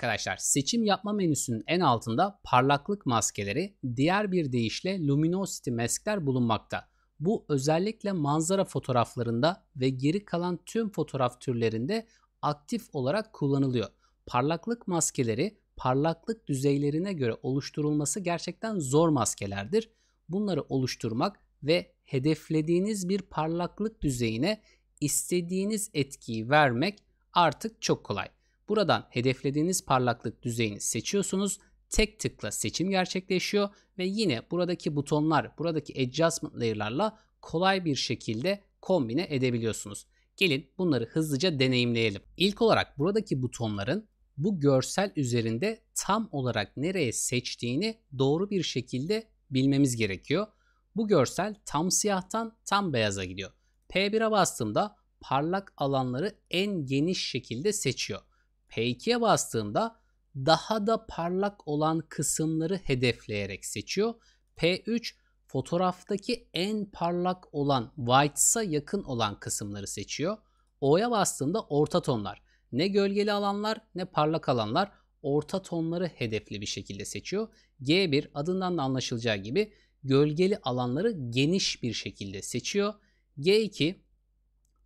arkadaşlar seçim yapma menüsünün en altında parlaklık maskeleri diğer bir deyişle luminosity maskler bulunmakta. Bu özellikle manzara fotoğraflarında ve geri kalan tüm fotoğraf türlerinde aktif olarak kullanılıyor. Parlaklık maskeleri parlaklık düzeylerine göre oluşturulması gerçekten zor maskelerdir. Bunları oluşturmak ve hedeflediğiniz bir parlaklık düzeyine istediğiniz etkiyi vermek artık çok kolay. Buradan hedeflediğiniz parlaklık düzeyini seçiyorsunuz. Tek tıkla seçim gerçekleşiyor ve yine buradaki butonlar, buradaki adjustment layer'larla kolay bir şekilde kombine edebiliyorsunuz. Gelin bunları hızlıca deneyimleyelim. İlk olarak buradaki butonların bu görsel üzerinde tam olarak nereye seçtiğini doğru bir şekilde bilmemiz gerekiyor. Bu görsel tam siyahtan tam beyaza gidiyor. P1'e bastığımda parlak alanları en geniş şekilde seçiyor. P2'ye bastığında daha da parlak olan kısımları hedefleyerek seçiyor. P3 fotoğraftaki en parlak olan whites'a yakın olan kısımları seçiyor. O'ya bastığında orta tonlar. Ne gölgeli alanlar ne parlak alanlar orta tonları hedefli bir şekilde seçiyor. G1 adından da anlaşılacağı gibi gölgeli alanları geniş bir şekilde seçiyor. G2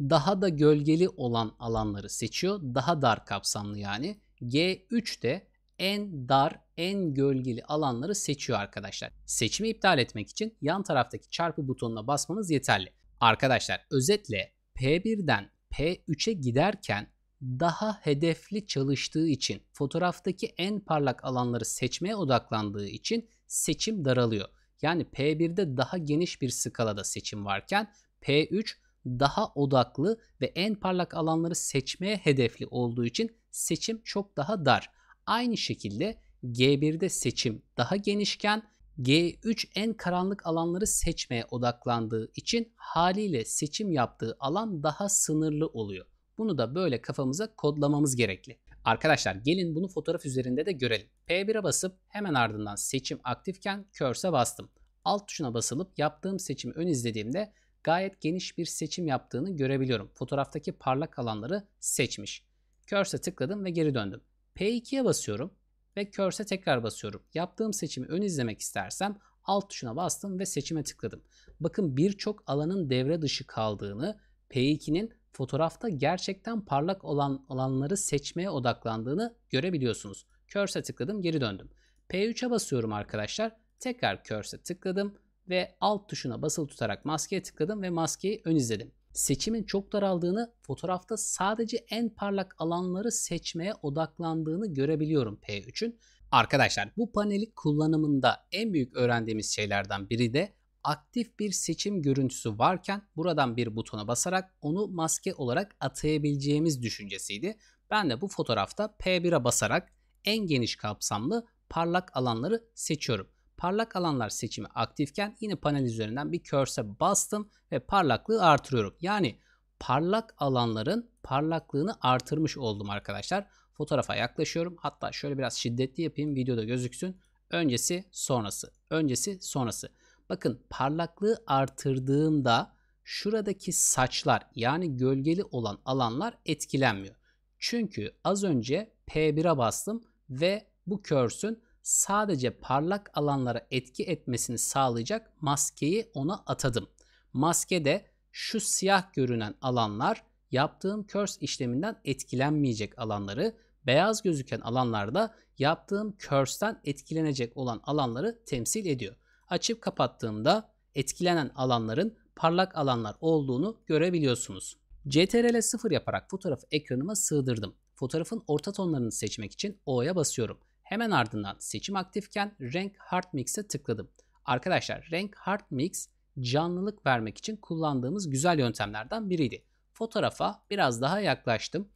daha da gölgeli olan alanları seçiyor. Daha dar kapsamlı yani. G3 de en dar, en gölgeli alanları seçiyor arkadaşlar. Seçimi iptal etmek için yan taraftaki çarpı butonuna basmanız yeterli. Arkadaşlar özetle P1'den P3'e giderken daha hedefli çalıştığı için, fotoğraftaki en parlak alanları seçmeye odaklandığı için seçim daralıyor. Yani P1'de daha geniş bir skalada seçim varken P3 daha odaklı ve en parlak alanları seçmeye hedefli olduğu için seçim çok daha dar. Aynı şekilde G1'de seçim daha genişken G3 en karanlık alanları seçmeye odaklandığı için haliyle seçim yaptığı alan daha sınırlı oluyor. Bunu da böyle kafamıza kodlamamız gerekli. Arkadaşlar gelin bunu fotoğraf üzerinde de görelim. P1'e basıp hemen ardından seçim aktifken Körse bastım. Alt tuşuna basılıp yaptığım seçimi ön izlediğimde gayet geniş bir seçim yaptığını görebiliyorum. Fotoğraftaki parlak alanları seçmiş. Curse'e tıkladım ve geri döndüm. P2'ye basıyorum ve Curse'e tekrar basıyorum. Yaptığım seçimi ön izlemek istersem alt tuşuna bastım ve seçime tıkladım. Bakın birçok alanın devre dışı kaldığını, P2'nin fotoğrafta gerçekten parlak olan alanları seçmeye odaklandığını görebiliyorsunuz. Curse'e tıkladım, geri döndüm. P3'e basıyorum arkadaşlar. Tekrar Curse'e tıkladım ve alt tuşuna basılı tutarak maskeye tıkladım ve maskeyi ön izledim. Seçimin çok daraldığını, fotoğrafta sadece en parlak alanları seçmeye odaklandığını görebiliyorum P3'ün. Arkadaşlar bu paneli kullanımında en büyük öğrendiğimiz şeylerden biri de aktif bir seçim görüntüsü varken buradan bir butona basarak onu maske olarak atayabileceğimiz düşüncesiydi. Ben de bu fotoğrafta P1'e basarak en geniş kapsamlı parlak alanları seçiyorum. Parlak alanlar seçimi aktifken yine panel üzerinden bir körse bastım ve parlaklığı artırıyorum. Yani parlak alanların parlaklığını artırmış oldum arkadaşlar. Fotoğrafa yaklaşıyorum. Hatta şöyle biraz şiddetli yapayım videoda gözüksün. Öncesi sonrası. Öncesi sonrası. Bakın parlaklığı artırdığımda şuradaki saçlar yani gölgeli olan alanlar etkilenmiyor. Çünkü az önce P1'e bastım ve bu körsün sadece parlak alanlara etki etmesini sağlayacak maskeyi ona atadım. Maskede şu siyah görünen alanlar yaptığım curse işleminden etkilenmeyecek alanları, beyaz gözüken alanlarda yaptığım curse'den etkilenecek olan alanları temsil ediyor. Açıp kapattığımda etkilenen alanların parlak alanlar olduğunu görebiliyorsunuz. Ctrl 0 yaparak fotoğrafı ekranıma sığdırdım. Fotoğrafın orta tonlarını seçmek için O'ya basıyorum. Hemen ardından seçim aktifken Renk Hard Mix'e tıkladım. Arkadaşlar Renk Hard Mix canlılık vermek için kullandığımız güzel yöntemlerden biriydi. Fotoğrafa biraz daha yaklaştım.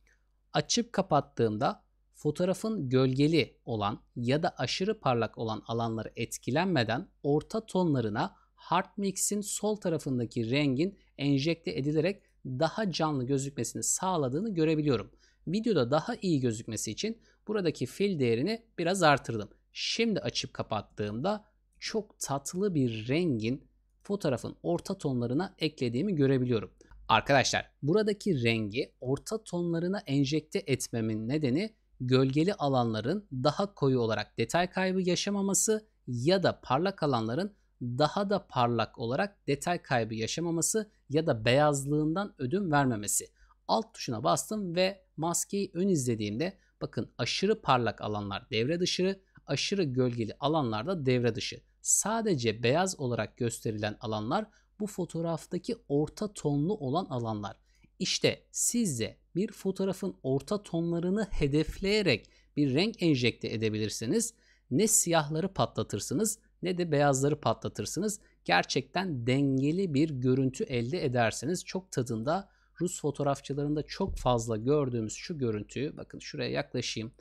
Açıp kapattığımda fotoğrafın gölgeli olan ya da aşırı parlak olan alanları etkilenmeden orta tonlarına Hard Mix'in sol tarafındaki rengin enjekte edilerek daha canlı gözükmesini sağladığını görebiliyorum. Videoda daha iyi gözükmesi için buradaki fil değerini biraz artırdım. Şimdi açıp kapattığımda çok tatlı bir rengin fotoğrafın orta tonlarına eklediğimi görebiliyorum. Arkadaşlar buradaki rengi orta tonlarına enjekte etmemin nedeni gölgeli alanların daha koyu olarak detay kaybı yaşamaması ya da parlak alanların daha da parlak olarak detay kaybı yaşamaması ya da beyazlığından ödün vermemesi. Alt tuşuna bastım ve maskeyi ön izlediğimde Bakın aşırı parlak alanlar devre dışı, aşırı gölgeli alanlar da devre dışı. Sadece beyaz olarak gösterilen alanlar bu fotoğraftaki orta tonlu olan alanlar. İşte siz de bir fotoğrafın orta tonlarını hedefleyerek bir renk enjekte edebilirsiniz. Ne siyahları patlatırsınız ne de beyazları patlatırsınız. Gerçekten dengeli bir görüntü elde edersiniz. Çok tadında Rus fotoğrafçılarında çok fazla gördüğümüz şu görüntüyü bakın şuraya yaklaşayım.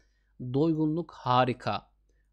Doygunluk harika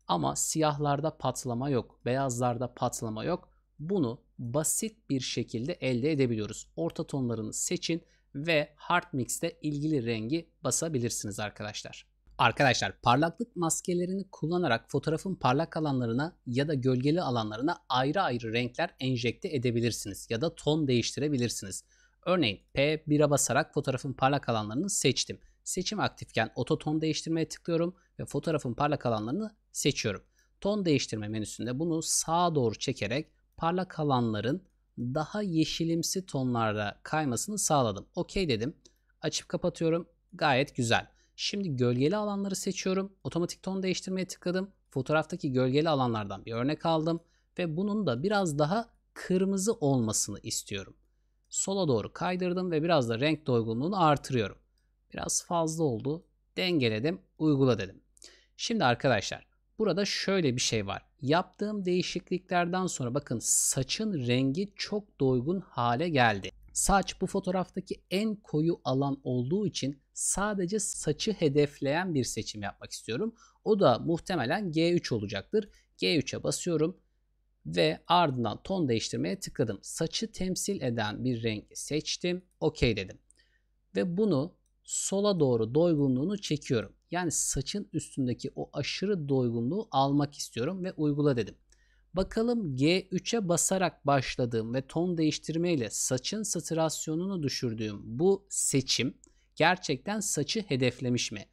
ama siyahlarda patlama yok, beyazlarda patlama yok. Bunu basit bir şekilde elde edebiliyoruz. Orta tonlarını seçin ve hard mix'te ilgili rengi basabilirsiniz arkadaşlar. Arkadaşlar parlaklık maskelerini kullanarak fotoğrafın parlak alanlarına ya da gölgeli alanlarına ayrı ayrı renkler enjekte edebilirsiniz ya da ton değiştirebilirsiniz. Örneğin P1'e basarak fotoğrafın parlak alanlarını seçtim. Seçim aktifken oto ton değiştirmeye tıklıyorum ve fotoğrafın parlak alanlarını seçiyorum. Ton değiştirme menüsünde bunu sağa doğru çekerek parlak alanların daha yeşilimsi tonlarda kaymasını sağladım. OK dedim. Açıp kapatıyorum. Gayet güzel. Şimdi gölgeli alanları seçiyorum. Otomatik ton değiştirmeye tıkladım. Fotoğraftaki gölgeli alanlardan bir örnek aldım ve bunun da biraz daha kırmızı olmasını istiyorum sola doğru kaydırdım ve biraz da renk doygunluğunu artırıyorum. Biraz fazla oldu. Dengeledim, uygula dedim. Şimdi arkadaşlar burada şöyle bir şey var. Yaptığım değişikliklerden sonra bakın saçın rengi çok doygun hale geldi. Saç bu fotoğraftaki en koyu alan olduğu için sadece saçı hedefleyen bir seçim yapmak istiyorum. O da muhtemelen G3 olacaktır. G3'e basıyorum ve ardından ton değiştirmeye tıkladım. Saçı temsil eden bir rengi seçtim. OK dedim. Ve bunu sola doğru doygunluğunu çekiyorum. Yani saçın üstündeki o aşırı doygunluğu almak istiyorum ve uygula dedim. Bakalım G3'e basarak başladığım ve ton değiştirmeyle saçın saturasyonunu düşürdüğüm bu seçim gerçekten saçı hedeflemiş mi?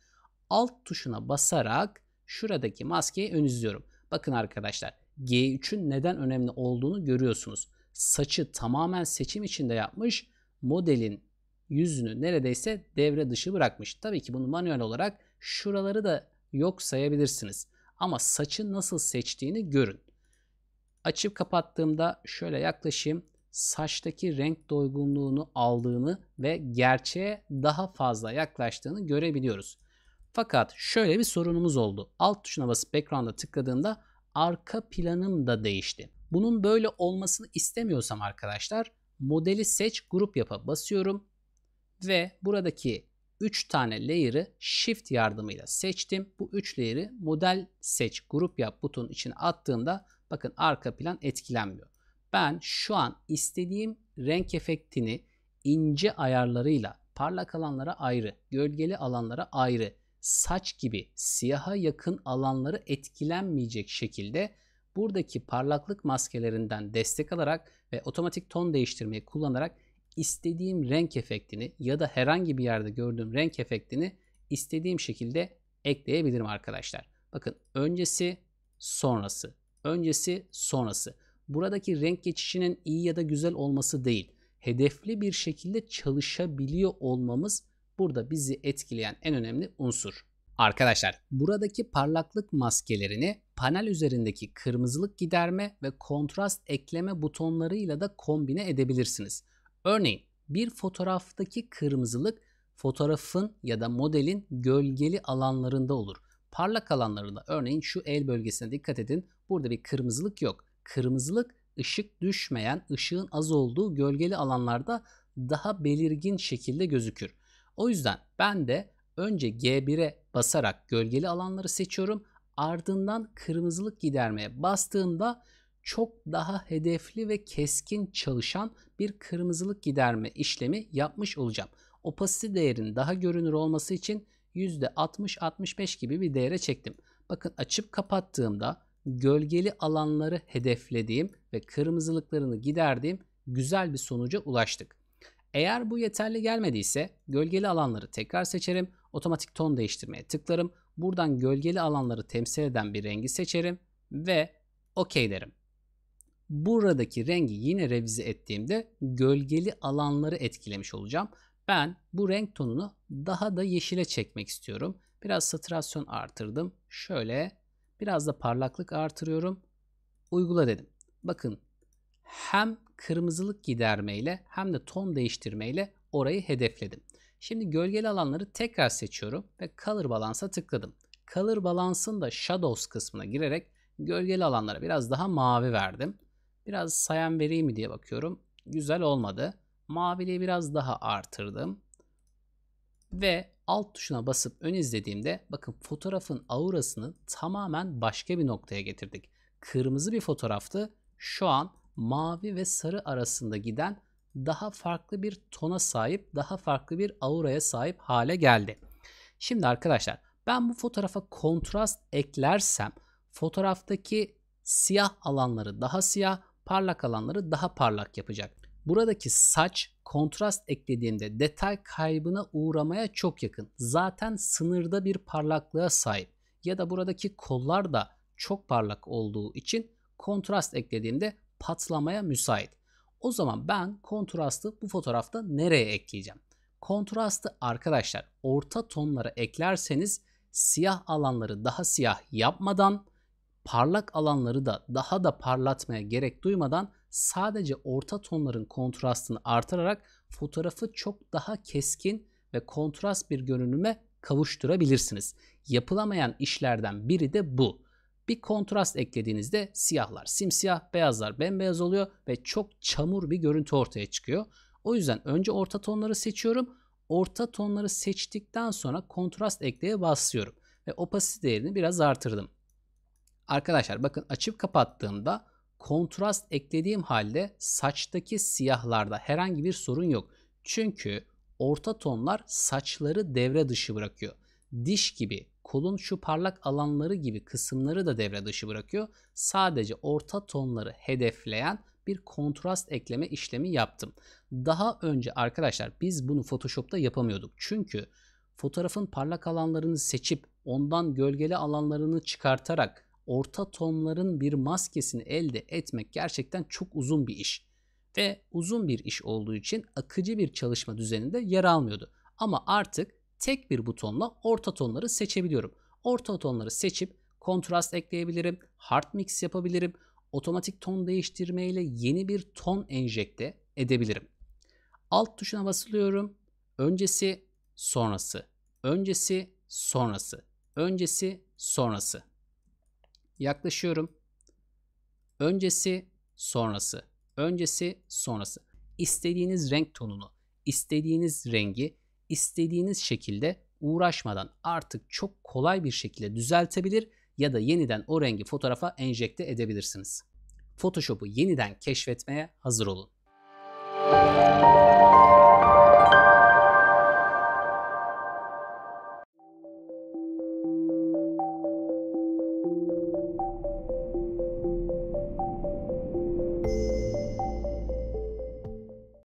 Alt tuşuna basarak şuradaki maskeyi önüzlüyorum. Bakın arkadaşlar G3'ün neden önemli olduğunu görüyorsunuz. Saçı tamamen seçim içinde yapmış, modelin yüzünü neredeyse devre dışı bırakmış. Tabii ki bunu manuel olarak şuraları da yok sayabilirsiniz. Ama saçı nasıl seçtiğini görün. Açıp kapattığımda şöyle yaklaşayım. Saçtaki renk doygunluğunu aldığını ve gerçeğe daha fazla yaklaştığını görebiliyoruz. Fakat şöyle bir sorunumuz oldu. Alt tuşuna basıp background'a tıkladığımda arka planım da değişti. Bunun böyle olmasını istemiyorsam arkadaşlar modeli seç grup yapa basıyorum ve buradaki 3 tane layer'ı shift yardımıyla seçtim. Bu 3 layer'ı model seç grup yap butonun içine attığımda bakın arka plan etkilenmiyor. Ben şu an istediğim renk efektini ince ayarlarıyla parlak alanlara ayrı, gölgeli alanlara ayrı, saç gibi siyaha yakın alanları etkilenmeyecek şekilde buradaki parlaklık maskelerinden destek alarak ve otomatik ton değiştirmeyi kullanarak istediğim renk efektini ya da herhangi bir yerde gördüğüm renk efektini istediğim şekilde ekleyebilirim arkadaşlar. Bakın öncesi sonrası, öncesi sonrası. Buradaki renk geçişinin iyi ya da güzel olması değil, hedefli bir şekilde çalışabiliyor olmamız burada bizi etkileyen en önemli unsur. Arkadaşlar buradaki parlaklık maskelerini panel üzerindeki kırmızılık giderme ve kontrast ekleme butonlarıyla da kombine edebilirsiniz. Örneğin bir fotoğraftaki kırmızılık fotoğrafın ya da modelin gölgeli alanlarında olur. Parlak alanlarında örneğin şu el bölgesine dikkat edin. Burada bir kırmızılık yok. Kırmızılık ışık düşmeyen, ışığın az olduğu gölgeli alanlarda daha belirgin şekilde gözükür. O yüzden ben de önce G1'e basarak gölgeli alanları seçiyorum. Ardından kırmızılık gidermeye bastığımda çok daha hedefli ve keskin çalışan bir kırmızılık giderme işlemi yapmış olacağım. Opasite değerinin daha görünür olması için %60-65 gibi bir değere çektim. Bakın açıp kapattığımda gölgeli alanları hedeflediğim ve kırmızılıklarını giderdiğim güzel bir sonuca ulaştık. Eğer bu yeterli gelmediyse gölgeli alanları tekrar seçerim. Otomatik ton değiştirmeye tıklarım. Buradan gölgeli alanları temsil eden bir rengi seçerim ve OK derim. Buradaki rengi yine revize ettiğimde gölgeli alanları etkilemiş olacağım. Ben bu renk tonunu daha da yeşile çekmek istiyorum. Biraz saturasyon artırdım. Şöyle biraz da parlaklık artırıyorum. Uygula dedim. Bakın hem kırmızılık gidermeyle hem de ton değiştirmeyle orayı hedefledim. Şimdi gölgeli alanları tekrar seçiyorum ve Color Balance'a tıkladım. Color Balance'ın da Shadows kısmına girerek gölgeli alanlara biraz daha mavi verdim. Biraz sayan vereyim mi diye bakıyorum. Güzel olmadı. Maviliği biraz daha artırdım. Ve alt tuşuna basıp ön izlediğimde bakın fotoğrafın aurasını tamamen başka bir noktaya getirdik. Kırmızı bir fotoğraftı. Şu an mavi ve sarı arasında giden daha farklı bir tona sahip, daha farklı bir auraya sahip hale geldi. Şimdi arkadaşlar ben bu fotoğrafa kontrast eklersem fotoğraftaki siyah alanları daha siyah, parlak alanları daha parlak yapacak. Buradaki saç kontrast eklediğinde detay kaybına uğramaya çok yakın. Zaten sınırda bir parlaklığa sahip. Ya da buradaki kollar da çok parlak olduğu için kontrast eklediğimde patlamaya müsait. O zaman ben kontrastı bu fotoğrafta nereye ekleyeceğim? Kontrastı arkadaşlar orta tonlara eklerseniz siyah alanları daha siyah yapmadan parlak alanları da daha da parlatmaya gerek duymadan sadece orta tonların kontrastını artırarak fotoğrafı çok daha keskin ve kontrast bir görünüme kavuşturabilirsiniz. Yapılamayan işlerden biri de bu. Bir kontrast eklediğinizde siyahlar simsiyah, beyazlar bembeyaz oluyor ve çok çamur bir görüntü ortaya çıkıyor. O yüzden önce orta tonları seçiyorum. Orta tonları seçtikten sonra kontrast ekleye basıyorum ve opacity değerini biraz artırdım. Arkadaşlar bakın açıp kapattığımda kontrast eklediğim halde saçtaki siyahlarda herhangi bir sorun yok. Çünkü orta tonlar saçları devre dışı bırakıyor. Diş gibi kolun şu parlak alanları gibi kısımları da devre dışı bırakıyor. Sadece orta tonları hedefleyen bir kontrast ekleme işlemi yaptım. Daha önce arkadaşlar biz bunu Photoshop'ta yapamıyorduk. Çünkü fotoğrafın parlak alanlarını seçip ondan gölgeli alanlarını çıkartarak orta tonların bir maskesini elde etmek gerçekten çok uzun bir iş. Ve uzun bir iş olduğu için akıcı bir çalışma düzeninde yer almıyordu. Ama artık tek bir butonla orta tonları seçebiliyorum. Orta tonları seçip kontrast ekleyebilirim, hard mix yapabilirim, otomatik ton değiştirme ile yeni bir ton enjekte edebilirim. Alt tuşuna basılıyorum. Öncesi, sonrası. Öncesi, sonrası. Öncesi, sonrası. Yaklaşıyorum. Öncesi, sonrası. Öncesi, sonrası. İstediğiniz renk tonunu, istediğiniz rengi istediğiniz şekilde uğraşmadan artık çok kolay bir şekilde düzeltebilir ya da yeniden o rengi fotoğrafa enjekte edebilirsiniz. Photoshop'u yeniden keşfetmeye hazır olun.